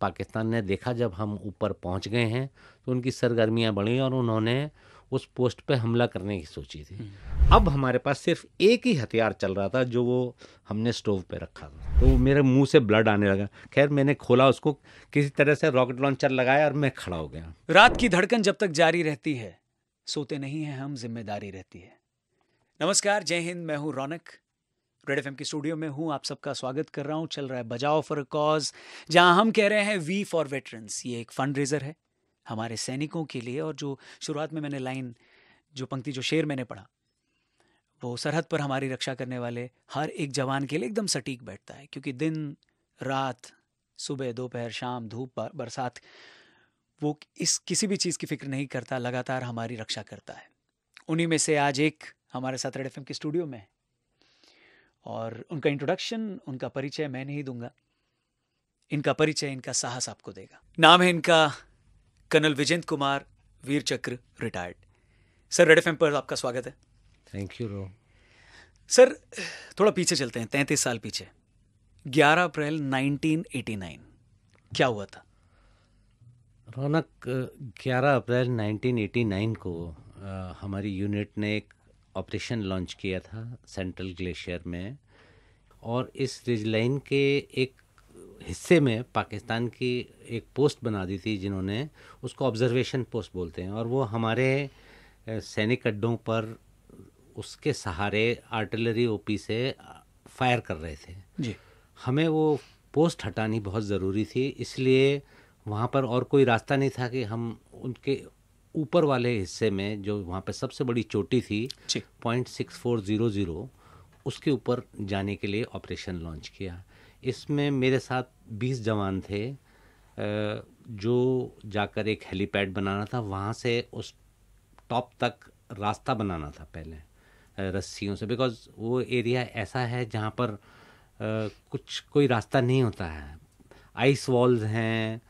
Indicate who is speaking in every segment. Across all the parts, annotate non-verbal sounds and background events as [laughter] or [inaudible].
Speaker 1: पाकिस्तान ने देखा जब हम ऊपर पहुंच गए हैं तो उनकी सरगर्मियां बढ़ी और उन्होंने उस पोस्ट पे हमला करने की सोची थी हम्म। अब हमारे पास सिर्फ एक ही हथियार चल रहा था जो वो हमने स्टोव पे रखा था तो मेरे मुंह से ब्लड आने लगा खैर मैंने खोला उसको किसी तरह से रॉकेट लॉन्चर लगाया और मैं खड़ा हो गया रात
Speaker 2: की धड़कन जब तक जारी रहती है सोते नहीं है हम जिम्मेदारी रहती है नमस्कार जय हिंद मैं हूँ रौनक रेड एफ के स्टूडियो में हूँ आप सबका स्वागत कर रहा हूँ चल रहा है बजाओ फॉर कॉज जहाँ हम कह रहे हैं वी फॉर वेटरन्स ये एक फंड रेजर है हमारे सैनिकों के लिए और जो शुरुआत में मैंने लाइन जो पंक्ति जो शेर मैंने पढ़ा वो सरहद पर हमारी रक्षा करने वाले हर एक जवान के लिए एकदम सटीक बैठता है क्योंकि दिन रात सुबह दोपहर शाम धूप बरसात वो इस किसी भी चीज़ की फिक्र नहीं करता लगातार हमारी रक्षा करता है उन्हीं में से आज एक हमारे साथ रेड एफ के स्टूडियो में है और उनका इंट्रोडक्शन उनका परिचय मैं नहीं दूंगा इनका परिचय इनका साहस आपको देगा नाम है इनका कर्नल विजेंद्र कुमार वीर चक्र रिटायर्ड सर रेड एफ पर आपका स्वागत है थैंक यू रो सर थोड़ा पीछे चलते हैं तैंतीस साल पीछे 11 अप्रैल 1989 क्या
Speaker 1: हुआ था रौनक 11 अप्रैल 1989 को आ, हमारी यूनिट ने एक ऑपरेशन लॉन्च किया था सेंट्रल ग्लेशियर में और इस रिज लाइन के एक हिस्से में पाकिस्तान की एक पोस्ट बना दी थी जिन्होंने उसको ऑब्जर्वेशन पोस्ट बोलते हैं और वो हमारे सैनिक अड्डों पर उसके सहारे आर्टिलरी ओपी से फायर कर रहे थे जी हमें वो पोस्ट हटानी बहुत ज़रूरी थी इसलिए वहाँ पर और कोई रास्ता नहीं था कि हम उनके ऊपर वाले हिस्से में जो वहाँ पे सबसे बड़ी चोटी थी point six four zero zero उसके ऊपर जाने के लिए ऑपरेशन लॉन्च किया इसमें मेरे साथ बीस जवान थे जो जाकर एक हेलीपैड बनाना था वहाँ से उस टॉप तक रास्ता बनाना था पहले रस्सियों से बिकॉज वो एरिया ऐसा है जहाँ पर कुछ कोई रास्ता नहीं होता है आइस वॉल्स हैं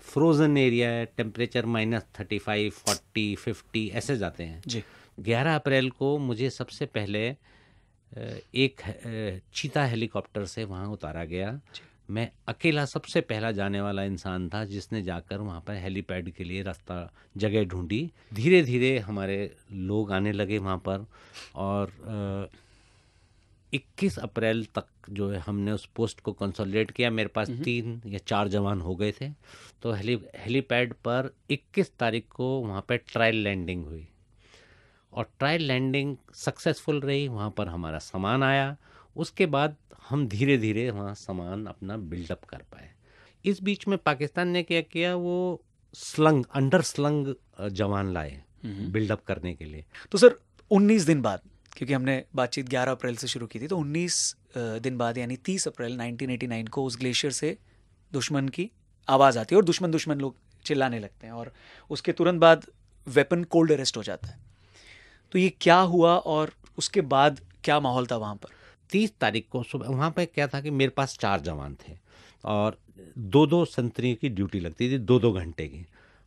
Speaker 1: फ्रोज़न एरिया है temperature minus thirty five forty fifty ऐसे जाते हैं जी ग्यारह अप्रैल को मुझे सबसे पहले एक चीता हेलीकॉप्टर से वहाँ उतारा गया मैं अकेला सबसे पहला जाने वाला इंसान था जिसने जाकर वहाँ पर हेलीपैड के लिए रास्ता जगह ढूंढी धीरे धीरे हमारे लोग आने लगे वहाँ पर और इक्कीस अप्रैल तक जो है हमने उस पोस्ट को कंसोलिडेट किया मेरे पास हम्म। तीन या चार जवान हो गए थे तो हेली हेलीपैड पर 21 तारीख को वहाँ पर ट्रायल लैंडिंग हुई और ट्रायल लैंडिंग सक्सेसफुल रही वहाँ पर हमारा सामान आया उसके बाद हम धीरे धीरे वहाँ सामान अपना बिल्डअप कर पाए इस बीच में पाकिस्तान ने क्या किया वो स्लंग अंडर स्लंग जवान लाए बिल्डअप हम्म। करने के लिए
Speaker 2: तो सर 19 दिन बाद क्योंकि हमने बातचीत 11 अप्रैल से शुरू की थी तो 19 दिन बाद यानी तीस अप्रैल नाइनटीन को उस ग्लेशियर से दुश्मन की आवाज़ आती है और दुश्मन दुश्मन लोग चिल्लाने लगते हैं और उसके तुरंत बाद वेपन कोल्ड अरेस्ट हो जाता है
Speaker 1: तो ये क्या हुआ और उसके बाद क्या माहौल था वहाँ पर तीस तारीख को सुबह वहाँ पर क्या था कि मेरे पास चार जवान थे और दो दो संतरियों की ड्यूटी लगती थी दो दो घंटे की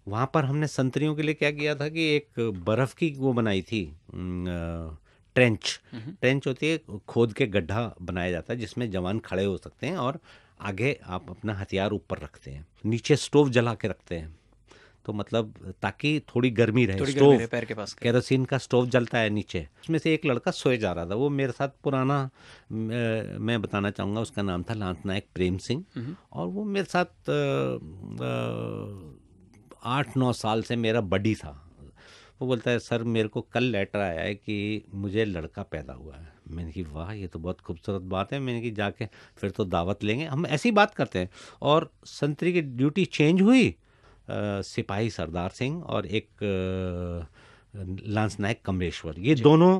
Speaker 1: वहाँ पर हमने संतरियों के लिए क्या किया था कि एक बर्फ़ की वो बनाई थी आ, ट्रेंच हम्म। ट्रेंच होती है खोद के गड्ढा बनाया जाता है जिसमें जवान खड़े हो सकते हैं और आगे आप अपना हथियार ऊपर रखते हैं नीचे स्टोव जला के रखते हैं तो मतलब ताकि थोड़ी गर्मी रहे थोड़ी स्टोव पैर के पास केरोसिन का स्टोव जलता है नीचे उसमें से एक लड़का सोए जा रहा था वो मेरे साथ पुराना मैं बताना चाहूँगा उसका नाम था लांस नायक प्रेम सिंह हम्म। और वो मेरे साथ आठ नौ साल से मेरा बडी था वो बोलता है सर मेरे को कल लेटर आया है कि मुझे लड़का पैदा हुआ है मैंने कि वाह ये तो बहुत खूबसूरत बात है मैंने कि जाके फिर तो दावत लेंगे हम ऐसी बात करते हैं और संतरी की ड्यूटी चेंज हुई सिपाही सरदार सिंह और एक लांस नायक कमलेश्वर ये दोनों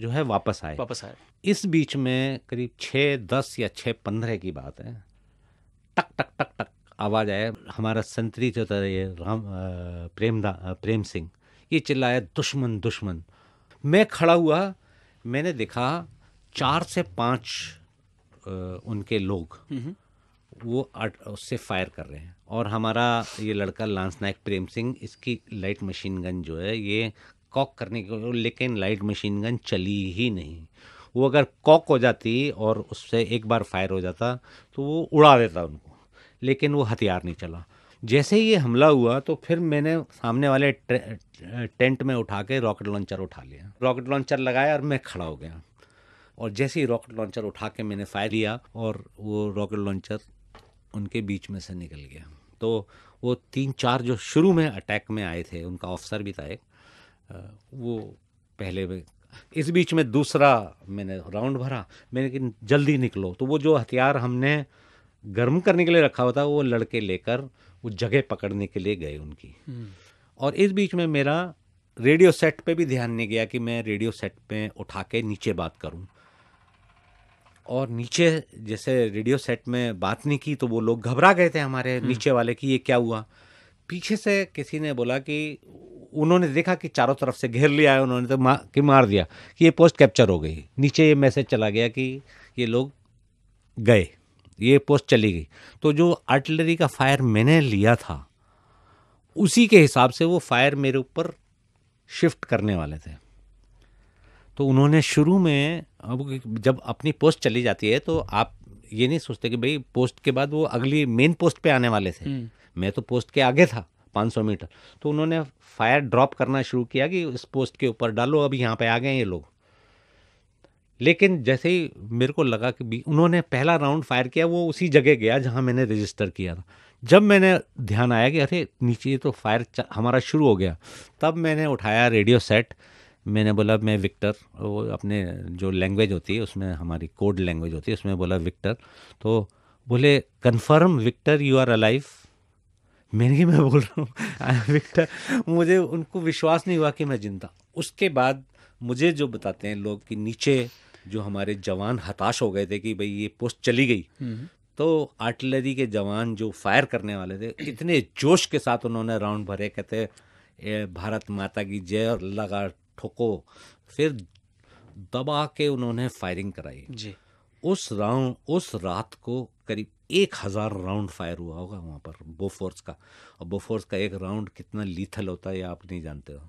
Speaker 1: जो है वापस आए वापस आए इस बीच में करीब छः दस या छः पंद्रह की बात है टक टक टक टक आवाज़ आया हमारा संतरी जो था ये राम प्रेम प्रेम सिंह ये चिल्लाया दुश्मन दुश्मन मैं खड़ा हुआ मैंने देखा चार से पांच उनके लोग हम्म, हम्म। वो उससे फायर कर रहे हैं और हमारा ये लड़का लांस नायक प्रेम सिंह इसकी लाइट मशीन गन जो है ये कॉक करने की लेकिन लाइट मशीन गन चली ही नहीं वो अगर कॉक हो जाती और उससे एक बार फायर हो जाता तो वो उड़ा देता उनको लेकिन वो हथियार नहीं चला जैसे ही ये हमला हुआ तो फिर मैंने सामने वाले टेंट में उठा के रॉकेट लॉन्चर उठा लिया रॉकेट लॉन्चर लगाया और मैं खड़ा हो गया और जैसे ही रॉकेट लॉन्चर उठा के मैंने फायर लिया और वो रॉकेट लॉन्चर उनके बीच में से निकल गया तो वो तीन चार जो शुरू में अटैक में आए थे उनका ऑफिसर भी था एक वो पहले में इस बीच में दूसरा मैंने राउंड भरा मैंने कि जल्दी निकलो तो वो जो हथियार हमने गर्म करने के लिए रखा हुआ था वो लड़के लेकर वो जगह पकड़ने के लिए गए उनकी हम्म। और इस बीच में मेरा रेडियो सेट पे भी ध्यान नहीं गया कि मैं रेडियो सेट पे उठा के नीचे बात करूं और नीचे जैसे रेडियो सेट में बात नहीं की तो वो लोग घबरा गए थे हमारे हम्म। नीचे वाले कि ये क्या हुआ पीछे से किसी ने बोला कि उन्होंने देखा कि चारों तरफ से घेर लिया है उन्होंने तो मा, कि मार दिया कि ये पोस्ट कैप्चर हो गई नीचे ये मैसेज चला गया कि ये लोग गए ये पोस्ट चली गई तो जो आर्टिलरी का फायर मैंने लिया था उसी के हिसाब से वो फायर मेरे ऊपर शिफ्ट करने वाले थे तो उन्होंने शुरू में अब जब अपनी पोस्ट चली जाती है तो आप ये नहीं सोचते कि भाई पोस्ट के बाद वो अगली मेन पोस्ट पे आने वाले थे हम्म। मैं तो पोस्ट के आगे था 500 मीटर तो उन्होंने फायर ड्रॉप करना शुरू किया कि इस पोस्ट के ऊपर डालो अब यहाँ पे आ गए ये लोग लेकिन जैसे ही मेरे को लगा कि भी उन्होंने पहला राउंड फायर किया वो उसी जगह गया जहाँ मैंने रजिस्टर किया था जब मैंने ध्यान आया कि अरे नीचे तो फायर हमारा शुरू हो गया तब मैंने उठाया रेडियो सेट मैंने बोला मैं विक्टर वो अपने जो लैंग्वेज होती है उसमें हमारी कोड लैंग्वेज होती है उसमें बोला विक्टर तो बोले confirm Victor you are alive मैंने ही मैं बोल रहा हूँ [laughs] विक्टर मुझे उनको विश्वास नहीं हुआ कि मैं जिंदा उसके बाद मुझे जो बताते हैं लोग कि नीचे जो हमारे जवान हताश हो गए थे कि भाई ये पोस्ट चली गई हम्म। तो आर्टिलरी के जवान जो फायर करने वाले थे इतने जोश के साथ उन्होंने राउंड भरे कहते भारत माता की जय और लगा ठोको फिर दबा के उन्होंने फायरिंग कराई जी उस राउंड उस रात को करीब एक हज़ार राउंड फायर हुआ होगा वहाँ पर बोफोर्स का और बोफोर्स का एक राउंड कितना लीथल होता है ये आप नहीं जानते हो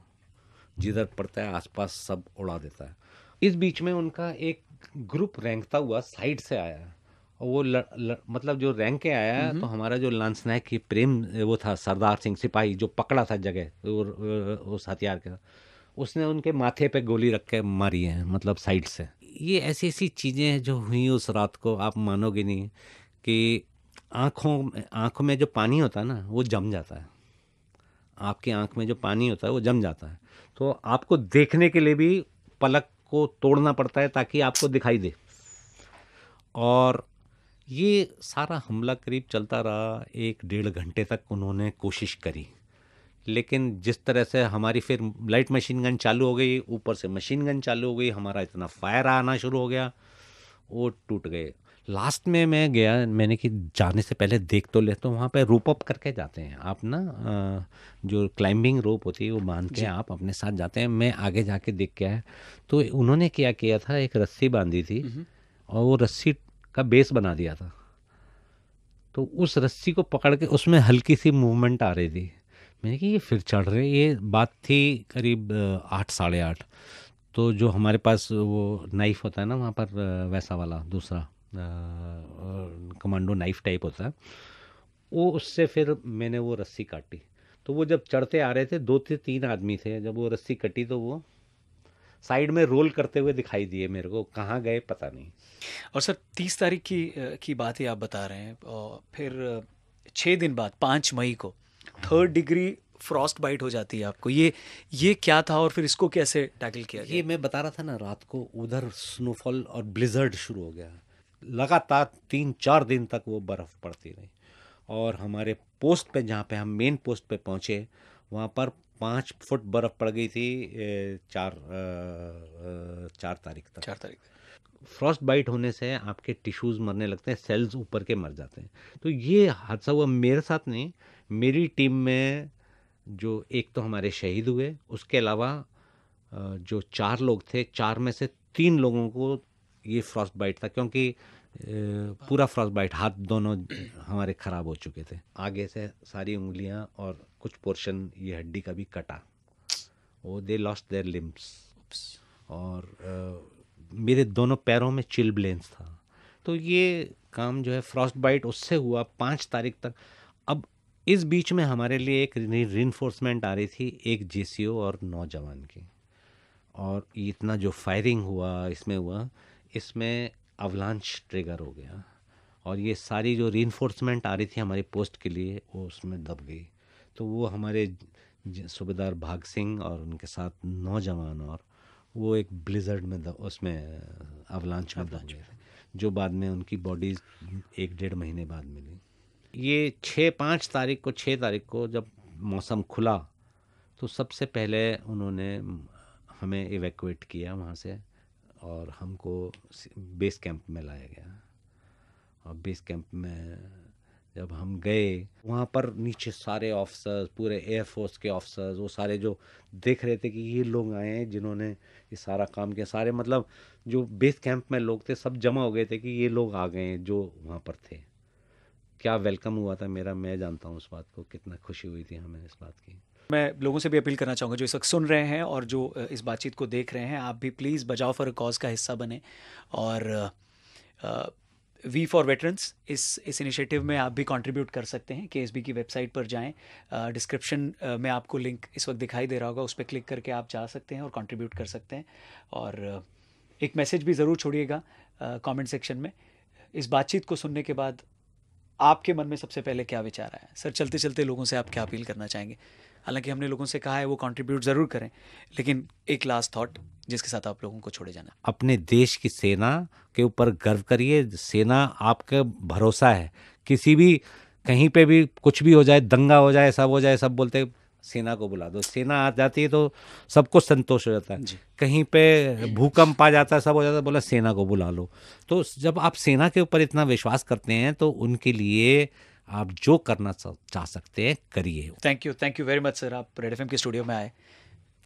Speaker 1: जिधर पड़ता है आसपास सब उड़ा देता है इस बीच में उनका एक ग्रुप रैंकता हुआ साइड से आया और वो ल, ल, मतलब जो रैंक के आया तो हम्म। हमारा जो लांस नायक की प्रेम वो था सरदार सिंह सिपाही जो पकड़ा था जगह उस हथियार के उसने उनके माथे पे गोली रख के मारी है मतलब साइड से ये ऐसी ऐसी चीज़ें हैं जो हुई उस रात को आप मानोगे नहीं कि आँखों आँखों में जो पानी होता है ना वो जम जाता है आपकी आँख में जो पानी होता है वो जम जाता है तो आपको देखने के लिए भी पलक आपको तोड़ना पड़ता है ताकि आपको दिखाई दे और ये सारा हमला करीब चलता रहा एक डेढ़ घंटे तक उन्होंने कोशिश करी लेकिन जिस तरह से हमारी फिर लाइट मशीन गन चालू हो गई ऊपर से मशीन गन चालू हो गई हमारा इतना फायर आना शुरू हो गया वो टूट गए लास्ट में मैं गया मैंने कि जाने से पहले देख तो ले तो वहाँ पे रोप अप करके जाते हैं आप ना जो क्लाइंबिंग रोप होती है वो बांध के आप अपने साथ जाते हैं मैं आगे जाके देख के आया तो उन्होंने क्या किया था एक रस्सी बांधी थी हम्म, हम्म। और वो रस्सी का बेस बना दिया था तो उस रस्सी को पकड़ के उसमें हल्की सी मूवमेंट आ रही थी मैंने कि ये फिर चढ़ रहे ये बात थी करीब आठ साढ़े आठ तो जो हमारे पास वो नाइफ होता है ना वहाँ पर वैसा वाला दूसरा कमांडो नाइफ टाइप होता है वो उससे फिर मैंने वो रस्सी काटी तो वो जब चढ़ते आ रहे थे दो से तीन आदमी थे जब वो रस्सी कटी तो वो साइड में रोल करते हुए दिखाई दिए मेरे को कहाँ गए पता नहीं और
Speaker 2: सर तीस तारीख की की बात ही आप बता रहे हैं और फिर छः दिन बाद पाँच मई को थर्ड डिग्री फ्रॉस्ट बाइट हो जाती है आपको ये ये क्या था और फिर इसको कैसे टैकल किया ये मैं बता रहा था ना रात
Speaker 1: को उधर स्नोफॉल और ब्लिजर्ड शुरू हो गया लगातार तीन चार दिन तक वो बर्फ़ पड़ती रही और हमारे पोस्ट पे जहाँ पे हम मेन पोस्ट पे पहुँचे वहाँ पर पाँच फुट बर्फ़ पड़ गई थी चार चार तारीख तक चार तारीख फ्रॉस्ट बाइट होने से आपके टिश्यूज़ मरने लगते हैं सेल्स ऊपर के मर जाते हैं तो ये हादसा हुआ मेरे साथ नहीं मेरी टीम में जो एक तो हमारे शहीद हुए उसके अलावा जो चार लोग थे चार में से तीन लोगों को ये फ्रॉस्ट बाइट था क्योंकि पूरा फ्रॉस्ट बाइट हाथ दोनों हमारे ख़राब हो चुके थे आगे से सारी उंगलियां और कुछ पोर्शन ये हड्डी का भी कटा वो दे लॉस्ट देयर लिम्स और आ, मेरे दोनों पैरों में चिल ब्लेंस था तो ये काम जो है फ्रॉस्ट बाइट उससे हुआ पाँच तारीख तक अब इस बीच में हमारे लिए एक रिनफोर्समेंट आ रही थी एक जे और नौजवान की और इतना जो फायरिंग हुआ इसमें हुआ इसमें अवलांश ट्रिगर हो गया और ये सारी जो री आ रही थी हमारी पोस्ट के लिए वो उसमें दब गई तो वो हमारे सूबेदार भाग सिंह और उनके साथ नौजवान और वो एक ब्लिजर्ड में दब उसमें अवलांश में दब गए जो बाद में उनकी बॉडीज एक डेढ़ महीने बाद मिली ये छः पाँच तारीख को छः तारीख को जब मौसम खुला तो सबसे पहले उन्होंने हमें इवेकुएट किया वहाँ से और हमको बेस कैंप में लाया गया और बेस कैंप में जब हम गए वहाँ पर नीचे सारे ऑफिसर्स पूरे एयरफोर्स के ऑफिसर्स वो सारे जो देख रहे थे कि ये लोग आए हैं जिन्होंने ये सारा काम किया सारे मतलब जो बेस कैंप में लोग थे सब जमा हो गए थे कि ये लोग आ गए हैं जो वहाँ पर थे क्या वेलकम हुआ था मेरा मैं जानता हूँ उस बात को कितना खुशी हुई थी हमें इस बात की
Speaker 2: मैं लोगों से भी अपील करना चाहूँगा जो इस वक्त सुन रहे हैं और जो इस बातचीत को देख रहे हैं आप भी प्लीज़ बजाओ फॉर कॉज का हिस्सा बने और वी फॉर वेटरन्स इस इस इनिशिएटिव में आप भी कंट्रीब्यूट कर सकते हैं के की वेबसाइट पर जाएं डिस्क्रिप्शन में आपको लिंक इस वक्त दिखाई दे रहा होगा उस पर क्लिक करके आप जा सकते हैं और कंट्रीब्यूट कर सकते हैं और एक मैसेज भी ज़रूर छोड़िएगा कमेंट सेक्शन में इस बातचीत को सुनने के बाद आपके मन में सबसे पहले क्या विचार आया सर चलते चलते लोगों से आप क्या अपील करना चाहेंगे हालांकि हमने लोगों से कहा है वो कंट्रीब्यूट ज़रूर करें लेकिन एक लास्ट थॉट जिसके साथ आप लोगों को छोड़े जाना
Speaker 1: अपने देश की सेना के ऊपर गर्व करिए सेना आपका भरोसा है किसी भी कहीं पे भी कुछ भी हो जाए दंगा हो जाए सब हो जाए सब बोलते सेना को बुला दो सेना आ जाती है तो सबको संतोष हो जाता है कहीं पे भूकंप आ जाता है सब हो जाता है बोला सेना को बुला लो तो जब आप सेना के ऊपर इतना विश्वास करते हैं तो उनके लिए आप जो करना चाह सकते हैं करिए
Speaker 2: thank you thank you very much sir आप रेड एफ के स्टूडियो में आए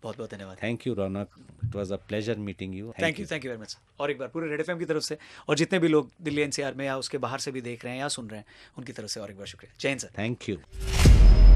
Speaker 2: बहुत बहुत धन्यवाद
Speaker 1: thank you Raunak it was a pleasure meeting you thank you
Speaker 2: thank you very much और एक बार पूरे रेड एफ की तरफ से और जितने भी लोग दिल्ली एनसीआर में या उसके बाहर से भी देख रहे हैं या सुन रहे हैं उनकी तरफ से और एक बार शुक्रिया जैन सर
Speaker 1: थैंक यू